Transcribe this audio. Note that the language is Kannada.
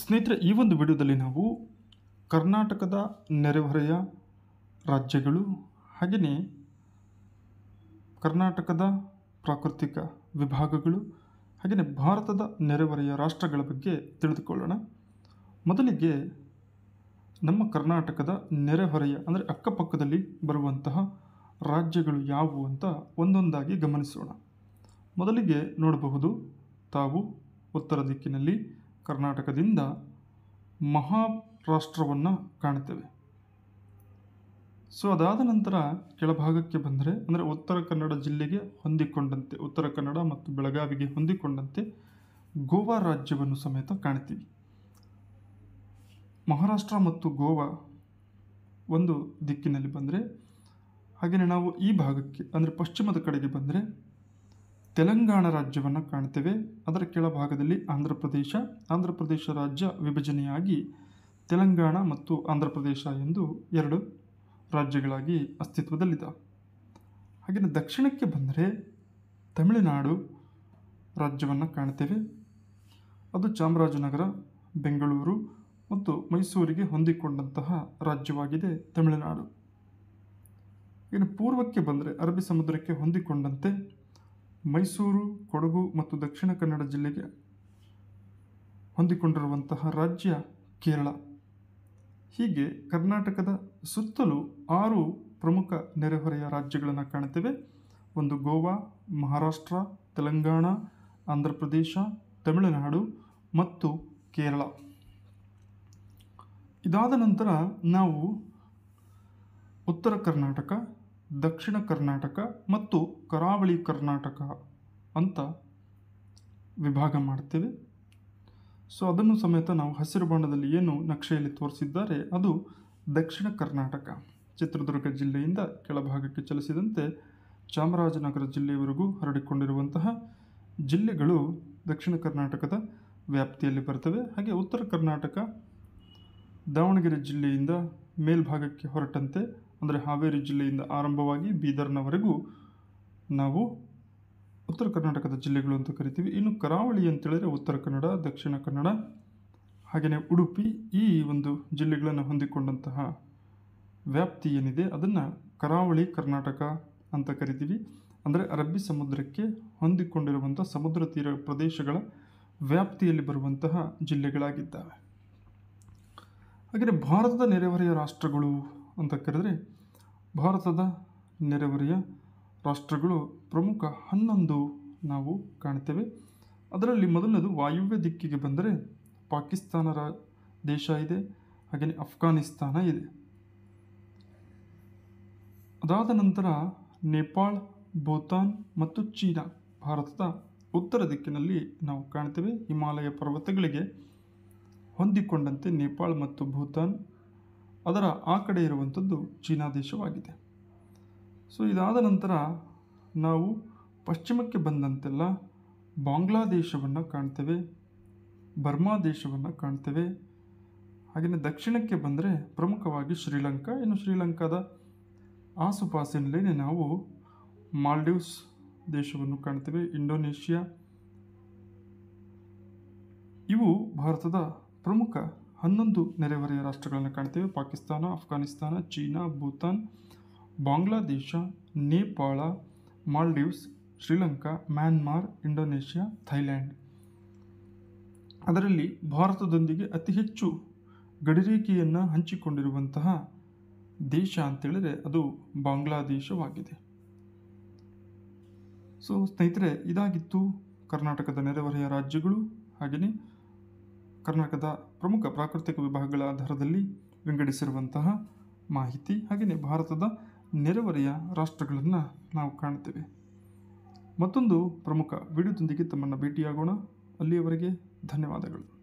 ಸ್ನೇಹಿತರೆ ಈ ಒಂದು ವಿಡಿಯೋದಲ್ಲಿ ನಾವು ಕರ್ನಾಟಕದ ನೆರೆಹೊರೆಯ ರಾಜ್ಯಗಳು ಹಾಗೆಯೇ ಕರ್ನಾಟಕದ ಪ್ರಾಕೃತಿಕ ವಿಭಾಗಗಳು ಹಾಗೆಯೇ ಭಾರತದ ನೆರೆಹೊರೆಯ ರಾಷ್ಟ್ರಗಳ ಬಗ್ಗೆ ತಿಳಿದುಕೊಳ್ಳೋಣ ಮೊದಲಿಗೆ ನಮ್ಮ ಕರ್ನಾಟಕದ ನೆರೆಹೊರೆಯ ಅಂದರೆ ಅಕ್ಕಪಕ್ಕದಲ್ಲಿ ಬರುವಂತಹ ರಾಜ್ಯಗಳು ಯಾವುವು ಅಂತ ಒಂದೊಂದಾಗಿ ಗಮನಿಸೋಣ ಮೊದಲಿಗೆ ನೋಡಬಹುದು ತಾವು ಉತ್ತರ ದಿಕ್ಕಿನಲ್ಲಿ ಕರ್ನಾಟಕದಿಂದ ಮಹಾರಾಷ್ಟ್ರವನ್ನು ಕಾಣ್ತೇವೆ ಸೊ ಅದಾದ ನಂತರ ಕೆಳಭಾಗಕ್ಕೆ ಬಂದರೆ ಅಂದರೆ ಉತ್ತರ ಕನ್ನಡ ಜಿಲ್ಲೆಗೆ ಹೊಂದಿಕೊಂಡಂತೆ ಉತ್ತರ ಕನ್ನಡ ಮತ್ತು ಬೆಳಗಾವಿಗೆ ಹೊಂದಿಕೊಂಡಂತೆ ಗೋವಾ ರಾಜ್ಯವನ್ನು ಸಮೇತ ಕಾಣ್ತೀವಿ ಮಹಾರಾಷ್ಟ್ರ ಮತ್ತು ಗೋವಾ ಒಂದು ದಿಕ್ಕಿನಲ್ಲಿ ಬಂದರೆ ಹಾಗೆಯೇ ನಾವು ಈ ಭಾಗಕ್ಕೆ ಅಂದರೆ ಪಶ್ಚಿಮದ ಕಡೆಗೆ ಬಂದರೆ ತೆಲಂಗಾಣ ರಾಜ್ಯವನ್ನು ಕಾಣ್ತೇವೆ ಅದರ ಕೆಳಭಾಗದಲ್ಲಿ ಆಂಧ್ರ ಪ್ರದೇಶ ಆಂಧ್ರ ಪ್ರದೇಶ ರಾಜ್ಯ ವಿಭಜನೆಯಾಗಿ ತೆಲಂಗಾಣ ಮತ್ತು ಆಂಧ್ರ ಪ್ರದೇಶ ಎಂದು ಎರಡು ರಾಜ್ಯಗಳಾಗಿ ಅಸ್ತಿತ್ವದಲ್ಲಿದೆ ಹಾಗೆಯೇ ದಕ್ಷಿಣಕ್ಕೆ ಬಂದರೆ ತಮಿಳುನಾಡು ರಾಜ್ಯವನ್ನು ಕಾಣ್ತೇವೆ ಅದು ಚಾಮರಾಜನಗರ ಬೆಂಗಳೂರು ಮತ್ತು ಮೈಸೂರಿಗೆ ಹೊಂದಿಕೊಂಡಂತಹ ರಾಜ್ಯವಾಗಿದೆ ತಮಿಳುನಾಡು ಇನ್ನು ಪೂರ್ವಕ್ಕೆ ಬಂದರೆ ಅರಬ್ಬಿ ಸಮುದ್ರಕ್ಕೆ ಹೊಂದಿಕೊಂಡಂತೆ ಮೈಸೂರು ಕೊಡಗು ಮತ್ತು ದಕ್ಷಿಣ ಕನ್ನಡ ಜಿಲ್ಲೆಗೆ ಹೊಂದಿಕೊಂಡಿರುವಂತಹ ರಾಜ್ಯ ಕೇರಳ ಹೀಗೆ ಕರ್ನಾಟಕದ ಸುತ್ತಲೂ ಆರು ಪ್ರಮುಖ ನೆರೆಹೊರೆಯ ರಾಜ್ಯಗಳನ್ನು ಕಾಣುತ್ತೇವೆ ಒಂದು ಗೋವಾ ಮಹಾರಾಷ್ಟ್ರ ತೆಲಂಗಾಣ ಆಂಧ್ರ ಪ್ರದೇಶ ತಮಿಳುನಾಡು ಮತ್ತು ಕೇರಳ ಇದಾದ ನಂತರ ನಾವು ಉತ್ತರ ಕರ್ನಾಟಕ ದಕ್ಷಿಣ ಕರ್ನಾಟಕ ಮತ್ತು ಕರಾವಳಿ ಕರ್ನಾಟಕ ಅಂತ ವಿಭಾಗ ಮಾಡ್ತೇವೆ ಸೊ ಅದನ್ನು ಸಮೇತ ನಾವು ಹಸಿರು ಬಣ್ಣದಲ್ಲಿ ಏನು ನಕ್ಷೆಯಲ್ಲಿ ತೋರಿಸಿದ್ದಾರೆ ಅದು ದಕ್ಷಿಣ ಕರ್ನಾಟಕ ಚಿತ್ರದುರ್ಗ ಜಿಲ್ಲೆಯಿಂದ ಕೆಳಭಾಗಕ್ಕೆ ಚಲಿಸಿದಂತೆ ಚಾಮರಾಜನಗರ ಜಿಲ್ಲೆಯವರೆಗೂ ಹರಡಿಕೊಂಡಿರುವಂತಹ ಜಿಲ್ಲೆಗಳು ದಕ್ಷಿಣ ಕರ್ನಾಟಕದ ವ್ಯಾಪ್ತಿಯಲ್ಲಿ ಬರ್ತವೆ ಹಾಗೆ ಉತ್ತರ ಕರ್ನಾಟಕ ದಾವಣಗೆರೆ ಜಿಲ್ಲೆಯಿಂದ ಮೇಲ್ಭಾಗಕ್ಕೆ ಹೊರಟಂತೆ ಅಂದರೆ ಹಾವೇರಿ ಜಿಲ್ಲೆಯಿಂದ ಆರಂಭವಾಗಿ ಬೀದರ್ನವರೆಗೂ ನಾವು ಉತ್ತರ ಕರ್ನಾಟಕದ ಜಿಲ್ಲೆಗಳು ಅಂತ ಕರಿತೀವಿ ಇನ್ನು ಕರಾವಳಿ ಅಂತೇಳಿದರೆ ಉತ್ತರ ಕನ್ನಡ ದಕ್ಷಿಣ ಕನ್ನಡ ಹಾಗೆಯೇ ಉಡುಪಿ ಈ ಒಂದು ಜಿಲ್ಲೆಗಳನ್ನು ಹೊಂದಿಕೊಂಡಂತಹ ವ್ಯಾಪ್ತಿ ಏನಿದೆ ಅದನ್ನು ಕರಾವಳಿ ಕರ್ನಾಟಕ ಅಂತ ಕರಿತೀವಿ ಅಂದರೆ ಅರಬ್ಬಿ ಸಮುದ್ರಕ್ಕೆ ಹೊಂದಿಕೊಂಡಿರುವಂಥ ಸಮುದ್ರ ತೀರ ಪ್ರದೇಶಗಳ ವ್ಯಾಪ್ತಿಯಲ್ಲಿ ಬರುವಂತಹ ಜಿಲ್ಲೆಗಳಾಗಿದ್ದಾವೆ ಹಾಗೆಯೇ ಭಾರತದ ನೆರೆಹೊರೆಯ ರಾಷ್ಟ್ರಗಳು ಅಂತ ಕರೆದರೆ ಭಾರತದ ನೆರೆಹೊರೆಯ ರಾಷ್ಟ್ರಗಳು ಪ್ರಮುಖ ಹನ್ನೊಂದು ನಾವು ಕಾಣ್ತೇವೆ ಅದರಲ್ಲಿ ಮೊದಲನೇದು ವಾಯುವ್ಯ ದಿಕ್ಕಿಗೆ ಬಂದರೆ ಪಾಕಿಸ್ತಾನ ದೇಶ ಇದೆ ಹಾಗೆಯೇ ಅಫ್ಘಾನಿಸ್ತಾನ ಇದೆ ಅದಾದ ನಂತರ ನೇಪಾಳ ಭೂತಾನ್ ಮತ್ತು ಚೀನಾ ಭಾರತದ ಉತ್ತರ ದಿಕ್ಕಿನಲ್ಲಿ ನಾವು ಕಾಣ್ತೇವೆ ಹಿಮಾಲಯ ಪರ್ವತಗಳಿಗೆ ಹೊಂದಿಕೊಂಡಂತೆ ನೇಪಾಳ ಮತ್ತು ಭೂತಾನ್ ಅದರ ಆ ಕಡೆ ಇರುವಂಥದ್ದು ಚೀನಾ ದೇಶವಾಗಿದೆ ಸೊ ಇದಾದ ನಂತರ ನಾವು ಪಶ್ಚಿಮಕ್ಕೆ ಬಂದಂತೆಲ್ಲ ಬಾಂಗ್ಲಾದೇಶವನ್ನು ಕಾಣ್ತೇವೆ ಬರ್ಮಾ ದೇಶವನ್ನು ಕಾಣ್ತೇವೆ ಹಾಗೆಯೇ ದಕ್ಷಿಣಕ್ಕೆ ಬಂದರೆ ಪ್ರಮುಖವಾಗಿ ಶ್ರೀಲಂಕಾ ಇನ್ನು ಶ್ರೀಲಂಕಾದ ಆಸುಪಾಸಿನಲ್ಲೇ ನಾವು ಮಾಲ್ಡೀವ್ಸ್ ದೇಶವನ್ನು ಕಾಣ್ತೇವೆ ಇಂಡೋನೇಷ್ಯಾ ಇವು ಭಾರತದ ಪ್ರಮುಖ ಹನ್ನೊಂದು ನೆರೆಹೊರೆಯ ರಾಷ್ಟ್ರಗಳನ್ನು ಕಾಣ್ತೇವೆ Pakistan Afghanistan China Bhutan Bangladesh Nepal Maldives Sri Lanka Myanmar Indonesia Thailand ಅದರಲ್ಲಿ ಭಾರತದೊಂದಿಗೆ ಅತಿ ಹೆಚ್ಚು ಗಡಿರೇಖೆಯನ್ನು ಹಂಚಿಕೊಂಡಿರುವಂತಹ ದೇಶ ಅಂತೇಳಿದರೆ ಅದು ಬಾಂಗ್ಲಾದೇಶವಾಗಿದೆ ಸೊ ಸ್ನೇಹಿತರೆ ಇದಾಗಿತ್ತು ಕರ್ನಾಟಕದ ನೆರೆಹೊರೆಯ ರಾಜ್ಯಗಳು ಹಾಗೆಯೇ ಕರ್ನಾಟಕದ ಪ್ರಮುಖ ಪ್ರಾಕೃತಿಕ ವಿಭಾಗಗಳ ಆಧಾರದಲ್ಲಿ ವಿಂಗಡಿಸಿರುವಂತಹ ಮಾಹಿತಿ ಹಾಗೆಯೇ ಭಾರತದ ನೆರೆಹೊರೆಯ ರಾಷ್ಟ್ರಗಳನ್ನು ನಾವು ಕಾಣುತ್ತೇವೆ ಮತ್ತೊಂದು ಪ್ರಮುಖ ವಿಡಿಯೋದೊಂದಿಗೆ ತಮ್ಮನ್ನು ಭೇಟಿಯಾಗೋಣ ಅಲ್ಲಿಯವರೆಗೆ ಧನ್ಯವಾದಗಳು